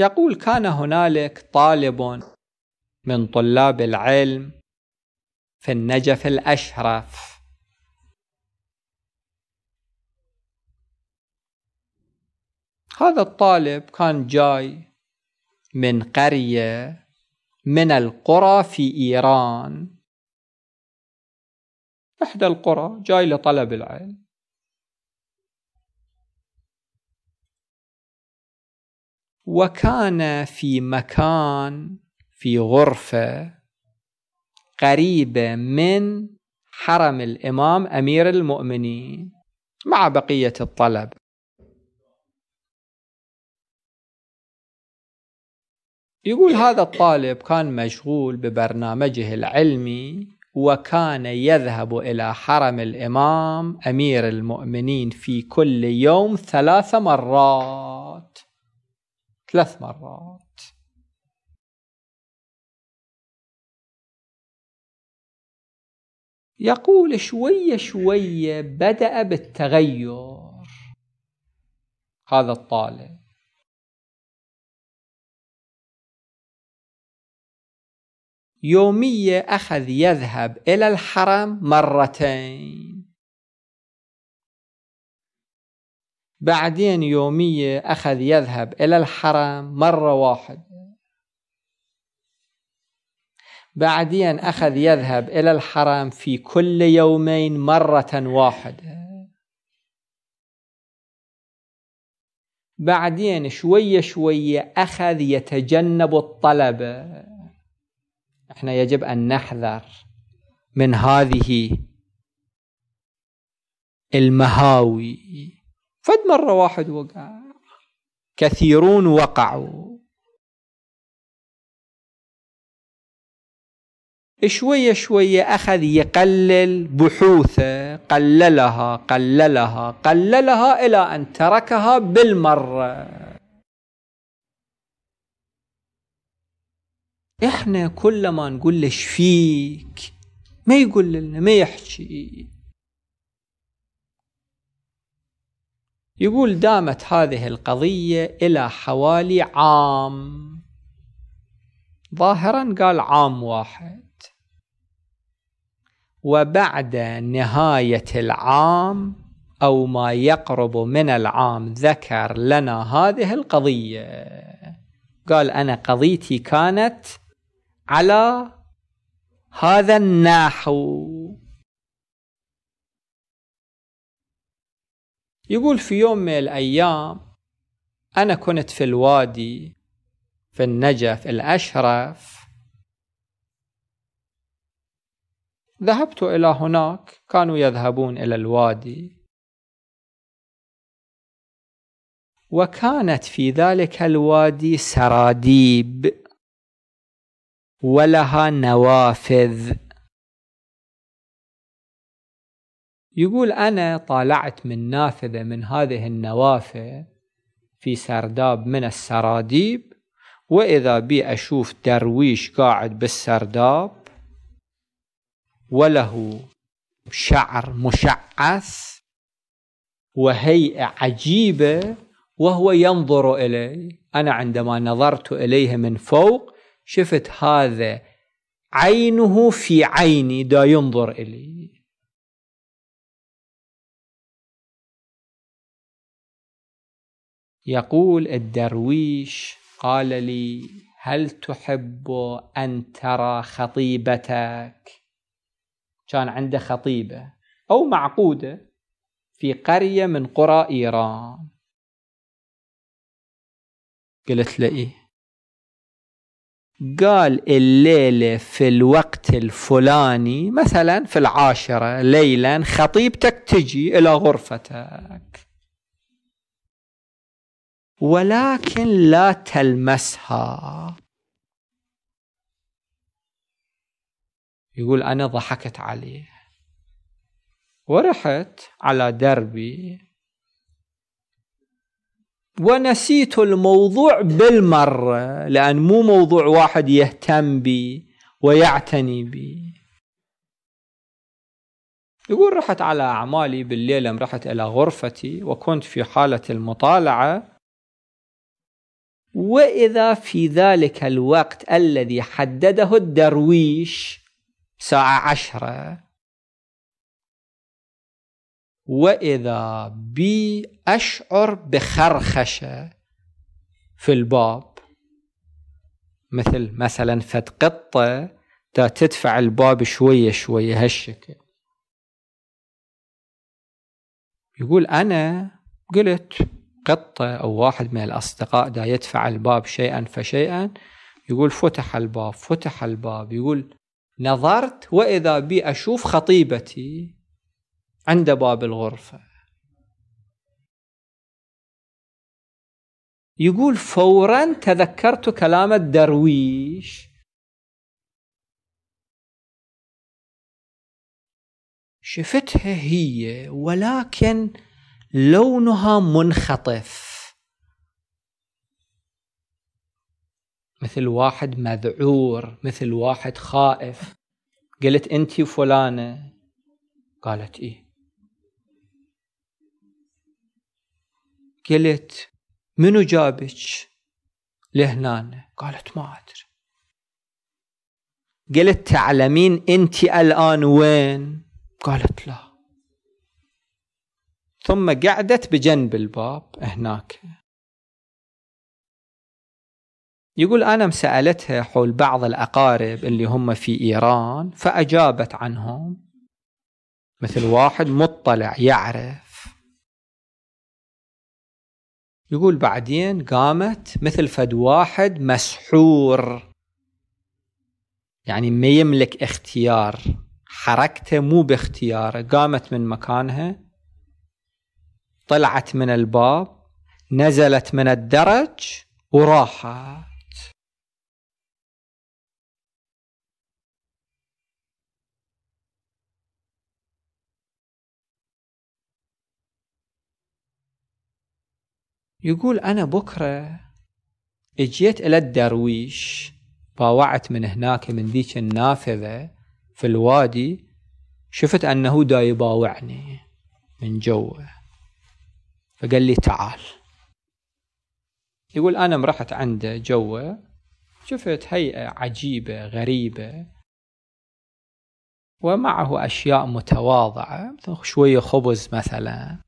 يقول كان هنالك طالب من طلاب العلم في النجف الأشرف هذا الطالب كان جاي من قرية من القرى في إيران إحدى القرى جاي لطلب العلم وكان في مكان في غرفة قريبة من حرم الإمام أمير المؤمنين مع بقية الطلب يقول هذا الطالب كان مشغول ببرنامجه العلمي وكان يذهب إلى حرم الإمام أمير المؤمنين في كل يوم ثلاث مرات ثلاث مرات يقول شوية شوية بدأ بالتغير هذا الطالب يومية أخذ يذهب إلى الحرم مرتين بعدين يومية أخذ يذهب إلى الحرم مرة واحد بعدين أخذ يذهب إلى الحرم في كل يومين مرة واحدة بعدين شوية شوية أخذ يتجنب الطلبة احنا يجب أن نحذر من هذه المهاوي فد مرة واحد وقع كثيرون وقعوا شوية شوية أخذ يقلل بحوثه قللها قللها قللها إلى أن تركها بالمرة إحنا كل ما نقول لش فيك ما يقول لنا ما يحكي يقول دامت هذه القضية إلى حوالي عام ظاهرا قال عام واحد وبعد نهاية العام أو ما يقرب من العام ذكر لنا هذه القضية قال أنا قضيتي كانت على هذا النحو يقول في يوم من الأيام أنا كنت في الوادي في النجف الأشرف ذهبت إلى هناك كانوا يذهبون إلى الوادي وكانت في ذلك الوادي سراديب ولها نوافذ يقول أنا طالعت من نافذة من هذه النوافذ في سرداب من السراديب وإذا بي أشوف درويش قاعد بالسرداب وله شعر مشعث وهيئة عجيبة وهو ينظر إلي أنا عندما نظرت إليه من فوق شفت هذا عينه في عيني دا ينظر إلي يقول الدرويش قال لي هل تحب أن ترى خطيبتك كان عنده خطيبة أو معقودة في قرية من قرى إيران قلت له إيه قال الليلة في الوقت الفلاني مثلا في العاشرة ليلا خطيبتك تجي إلى غرفتك ولكن لا تلمسها يقول أنا ضحكت عليه ورحت على دربي ونسيت الموضوع بالمرة لأن مو موضوع واحد يهتم بي ويعتني بي يقول رحت على أعمالي بالليل رحت إلى غرفتي وكنت في حالة المطالعة وإذا في ذلك الوقت الذي حدده الدرويش ساعة عشرة وإذا بي أشعر بخرخشة في الباب مثل مثلا فد قطة تدفع الباب شوية شوية هالشكل يقول أنا قلت قطة أو واحد من الأصدقاء دا يدفع الباب شيئا فشيئا يقول فتح الباب فتح الباب يقول نظرت وإذا بي أشوف خطيبتي عند باب الغرفة يقول فورا تذكرت كلام الدرويش شفتها هي ولكن لونها منخطف مثل واحد مذعور مثل واحد خائف قلت انت فلانه قالت ايه قلت منو جابك لهنان قالت ما ادري قلت تعلمين انت الان وين قالت لا ثم قعدت بجنب الباب هناك يقول أنا سألتها حول بعض الأقارب اللي هم في إيران فأجابت عنهم مثل واحد مطلع يعرف يقول بعدين قامت مثل فد واحد مسحور يعني ما يملك اختيار حركته مو باختياره قامت من مكانها طلعت من الباب نزلت من الدرج وراحت يقول أنا بكرة اجيت إلى الدرويش باوعت من هناك من ذيك النافذة في الوادي شفت أنه دا يباوعني من جوه فقال لي تعال يقول أنا مرحت عنده جوا شفت هيئة عجيبة غريبة ومعه أشياء متواضعة مثل شوية خبز مثلا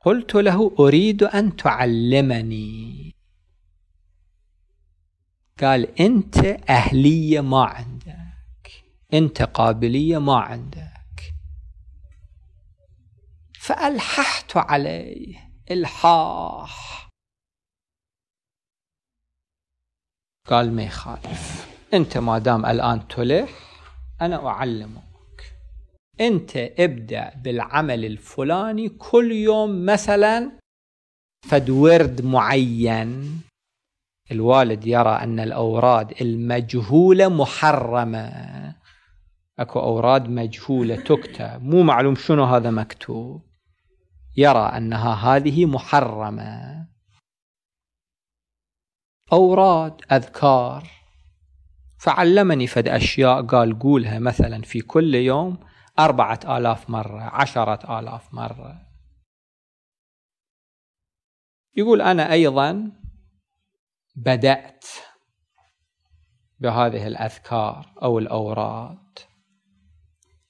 قلت له أريد أن تعلمني قال أنت أهلية ما عندك أنت قابلية ما عندك فألححت عليه إلحاح قال ما يخالف أنت ما دام الآن تلح أنا أعلمك أنت ابدأ بالعمل الفلاني كل يوم مثلا فد ورد معين الوالد يرى أن الأوراد المجهولة محرمة أكو أوراد مجهولة تكتب مو معلوم شنو هذا مكتوب يرى أنها هذه محرمة أوراد أذكار فعلمني فد أشياء قال قولها مثلا في كل يوم أربعة آلاف مرة عشرة آلاف مرة يقول أنا أيضا بدأت بهذه الأذكار أو الأوراد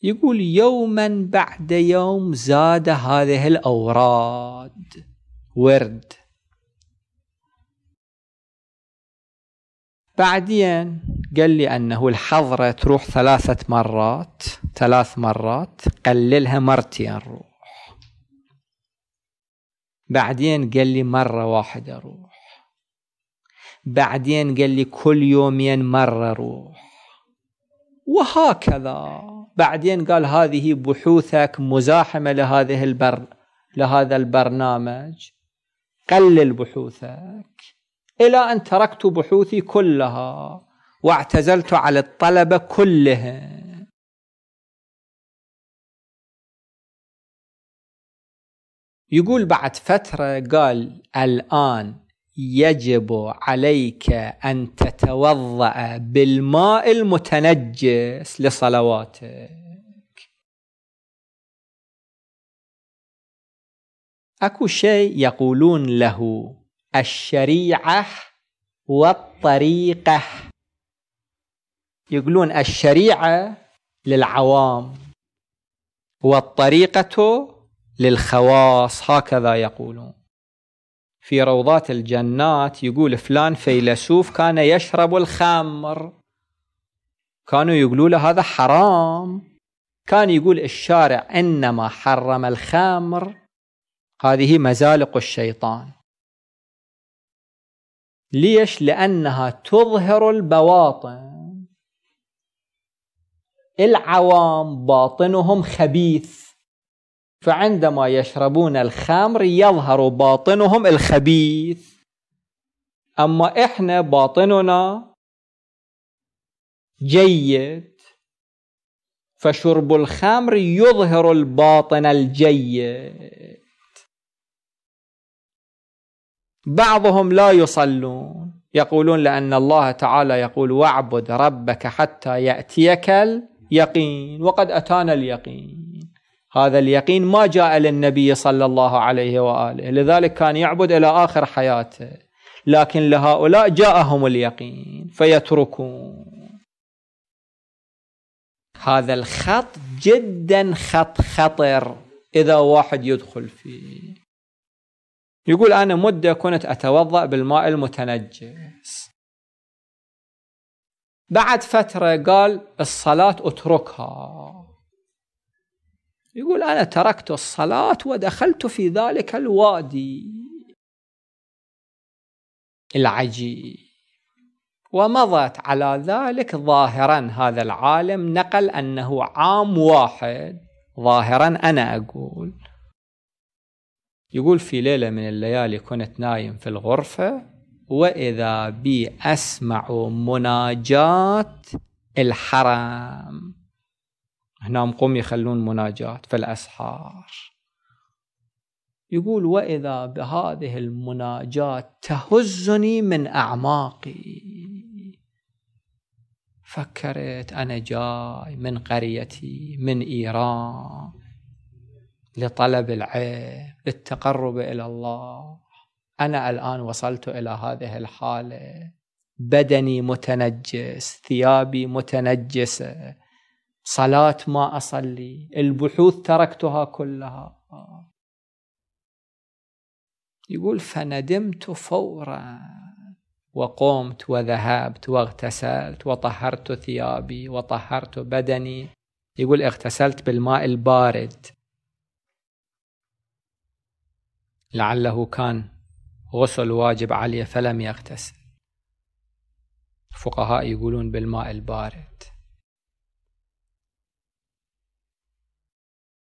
يقول يوما بعد يوم زاد هذه الأوراد ورد بعدين قال لي أنه الحظرة تروح ثلاثة مرات ثلاث مرات قللها مرتين روح بعدين قال لي مرة واحدة روح بعدين قال لي كل يومين مرة روح وهكذا بعدين قال هذه بحوثك مزاحمة لهذه البر لهذا البرنامج قلل بحوثك إلى أن تركت بحوثي كلها واعتزلت على الطلبة كلهم يقول بعد فترة قال الآن يجب عليك أن تتوضأ بالماء المتنجس لصلواتك اكو شيء يقولون له الشريعه والطريقه يقولون الشريعه للعوام والطريقه للخواص هكذا يقولون في روضات الجنات يقول فلان فيلسوف كان يشرب الخمر كانوا يقولوا له هذا حرام كان يقول الشارع انما حرم الخمر هذه مزالق الشيطان ليش لانها تظهر البواطن العوام باطنهم خبيث فعندما يشربون الخمر يظهر باطنهم الخبيث أما إحنا باطننا جيد فشرب الخمر يظهر الباطن الجيد بعضهم لا يصلون يقولون لأن الله تعالى يقول واعبد ربك حتى يأتيك اليقين وقد أتانا اليقين هذا اليقين ما جاء للنبي صلى الله عليه واله لذلك كان يعبد الى اخر حياته لكن لهؤلاء جاءهم اليقين فيتركون هذا الخط جدا خط خطر اذا واحد يدخل فيه يقول انا مده كنت اتوضا بالماء المتنجس بعد فتره قال الصلاه اتركها يقول أنا تركت الصلاة ودخلت في ذلك الوادي العجيب ومضت على ذلك ظاهرا هذا العالم نقل أنه عام واحد ظاهرا أنا أقول يقول في ليلة من الليالي كنت نايم في الغرفة وإذا بي أسمع مناجاة الحرام هنام قوم يخلون مناجاة في الأسحار يقول وإذا بهذه المناجاة تهزني من أعماقي فكرت أنا جاي من قريتي من إيران لطلب العلم للتقرب إلى الله أنا الآن وصلت إلى هذه الحالة بدني متنجس ثيابي متنجسة صلاة ما أصلي البحوث تركتها كلها يقول فندمت فورا وقمت وذهبت واغتسلت وطهرت ثيابي وطهرت بدني يقول اغتسلت بالماء البارد لعله كان غسل واجب عليه فلم يغتسل الفقهاء يقولون بالماء البارد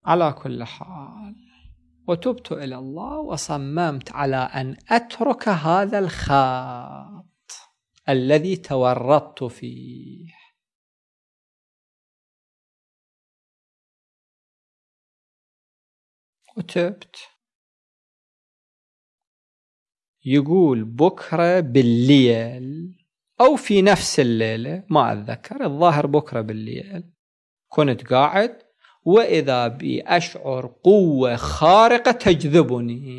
على كل حال وتبت إلى الله وصممت على أن أترك هذا الخط الذي تورطت فيه وتبت يقول بكرة بالليل أو في نفس الليلة ما أتذكر الظاهر بكرة بالليل كنت قاعد وإذا بي أشعر قوة خارقة تجذبني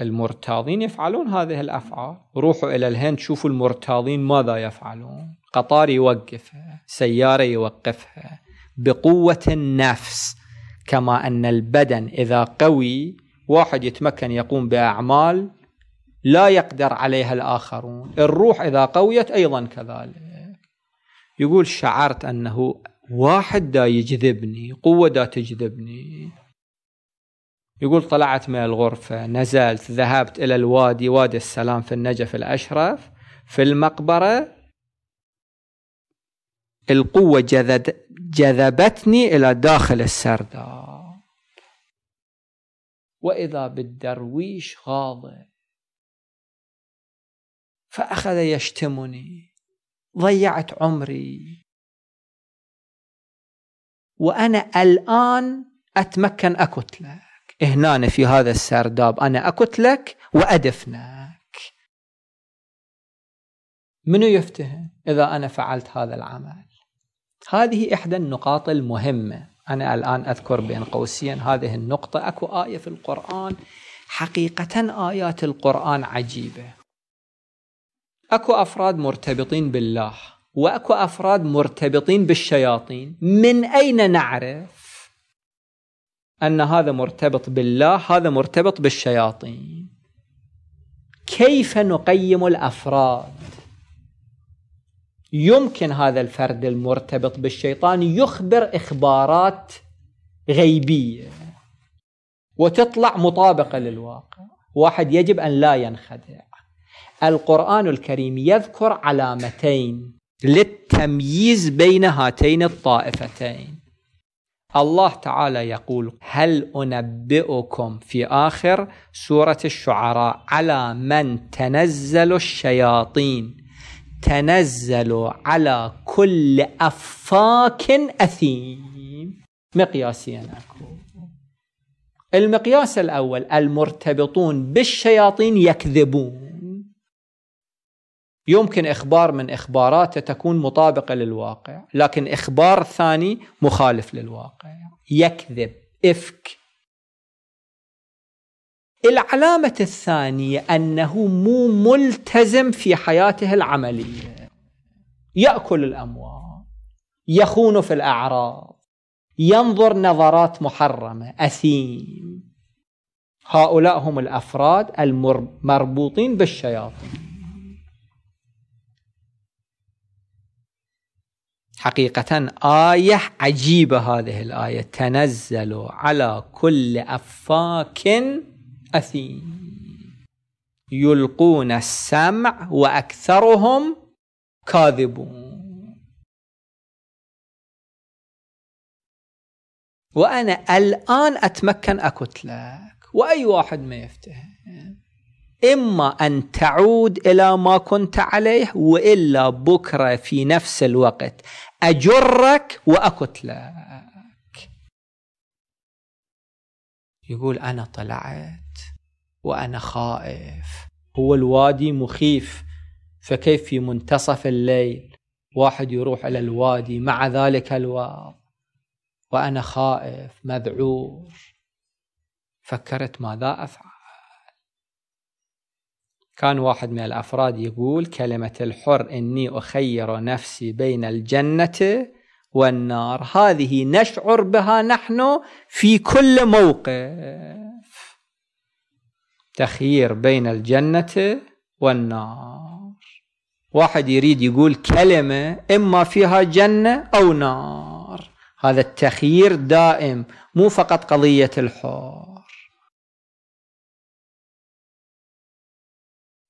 المرتاضين يفعلون هذه الأفعال روحوا إلى الهند شوفوا المرتاضين ماذا يفعلون قطار يوقفها سيارة يوقفها بقوة النفس كما أن البدن إذا قوي واحد يتمكن يقوم بأعمال لا يقدر عليها الآخرون الروح إذا قويت أيضا كذلك يقول شعرت أنه واحد دا يجذبني قوة دا تجذبني يقول طلعت من الغرفة نزلت ذهبت إلى الوادي وادي السلام في النجف الأشرف في المقبرة القوة جذد جذبتني إلى داخل السرداب وإذا بالدرويش غاضب فأخذ يشتمني ضيعت عمري وأنا الآن أتمكن أكتلك هنا في هذا السرداب أنا أكتلك وأدفنك منو يفتهم إذا أنا فعلت هذا العمل هذه إحدى النقاط المهمة أنا الآن أذكر بين قوسين هذه النقطة أكو آية في القرآن حقيقة آيات القرآن عجيبة اكو افراد مرتبطين بالله واكو افراد مرتبطين بالشياطين من اين نعرف ان هذا مرتبط بالله هذا مرتبط بالشياطين كيف نقيم الافراد يمكن هذا الفرد المرتبط بالشيطان يخبر اخبارات غيبيه وتطلع مطابقه للواقع واحد يجب ان لا ينخدع القرآن الكريم يذكر علامتين للتمييز بين هاتين الطائفتين الله تعالى يقول هل أنبئكم في آخر سورة الشعراء على من تنزل الشياطين تنزل على كل أفاك أثيم مقياسين المقياس الأول المرتبطون بالشياطين يكذبون يمكن اخبار من اخباراته تكون مطابقه للواقع، لكن اخبار ثاني مخالف للواقع، يكذب، افك. العلامه الثانيه انه مو ملتزم في حياته العمليه. ياكل الاموال، يخون في الاعراض، ينظر نظرات محرمه، اثيم. هؤلاء هم الافراد المربوطين بالشياطين. حقيقة آية عجيبة هذه الآية تنزل على كل أفاك أثيم يلقون السمع وأكثرهم كاذبون وأنا الآن أتمكن أكتلك لك وأي واحد ما يفتهم إما أن تعود إلى ما كنت عليه وإلا بكرة في نفس الوقت أجرك وأقتلك يقول أنا طلعت وأنا خائف هو الوادي مخيف فكيف في منتصف الليل واحد يروح إلى الوادي مع ذلك الواد وأنا خائف مذعور فكرت ماذا أفعل كان واحد من الافراد يقول كلمه الحر اني اخير نفسي بين الجنه والنار هذه نشعر بها نحن في كل موقف تخيير بين الجنه والنار واحد يريد يقول كلمه اما فيها جنه او نار هذا التخيير دائم مو فقط قضيه الحر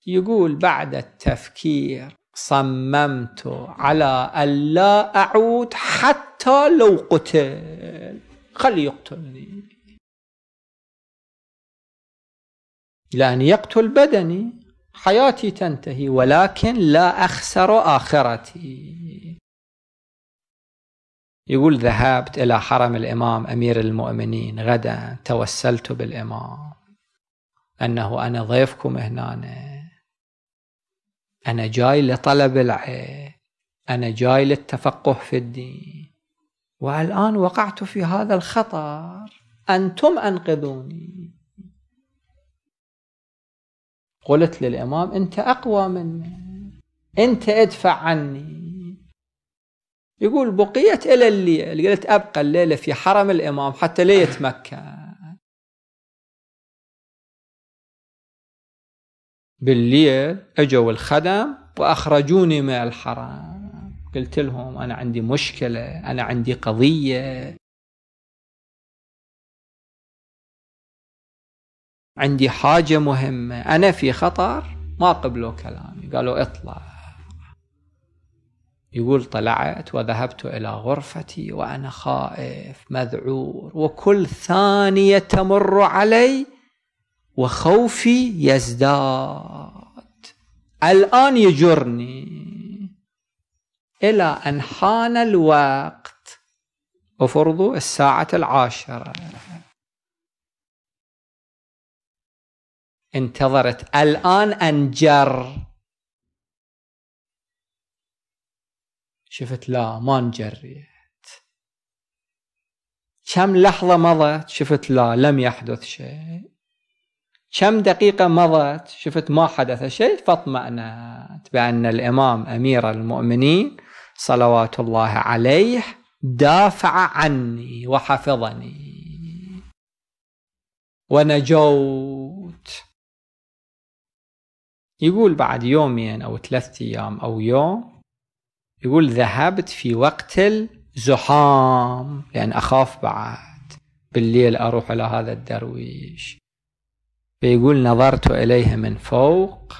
يقول بعد التفكير صممت على ألا أعود حتى لو قتل خلي يقتلني لأن يقتل بدني حياتي تنتهي ولكن لا أخسر آخرتي يقول ذهبت إلى حرم الإمام أمير المؤمنين غدا توسلت بالإمام أنه أنا ضيفكم هنا أنا جاي لطلب العلم أنا جاي للتفقه في الدين والآن وقعت في هذا الخطر أنتم أنقذوني قلت للإمام أنت أقوى مني أنت ادفع عني يقول بقيت إلى الليل قلت أبقى الليلة في حرم الإمام حتى لا يتمكن بالليل اجوا الخدم واخرجوني من الحرم قلت لهم انا عندي مشكله انا عندي قضيه عندي حاجه مهمه انا في خطر ما قبلوا كلامي قالوا اطلع يقول طلعت وذهبت الى غرفتي وانا خائف مذعور وكل ثانيه تمر علي وخوفي يزداد الآن يجرني إلى أن حان الوقت أفرض الساعة العاشرة انتظرت الآن أنجر شفت لا ما انجريت كم لحظة مضت شفت لا لم يحدث شيء كم دقيقة مضت شفت ما حدث شيء فاطمأنت بأن الإمام أمير المؤمنين صلوات الله عليه دافع عني وحفظني ونجوت يقول بعد يومين أو ثلاثة أيام أو يوم يقول ذهبت في وقت الزحام لأن أخاف بعد بالليل أروح إلى هذا الدرويش بيقول نظرت إليه من فوق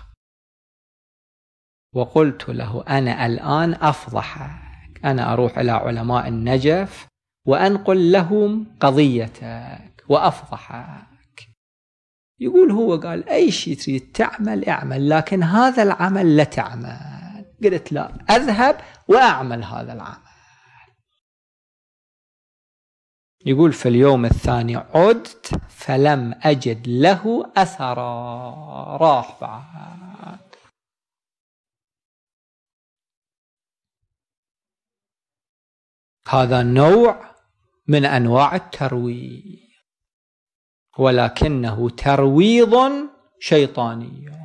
وقلت له أنا الآن أفضحك أنا أروح إلى علماء النجف وأنقل لهم قضيتك وأفضحك يقول هو قال أي شيء تريد تعمل اعمل لكن هذا العمل لا تعمل قلت لا أذهب وأعمل هذا العمل يقول في اليوم الثاني عدت فلم أجد له أثرا راح بعد هذا نوع من أنواع الترويض ولكنه ترويض شيطاني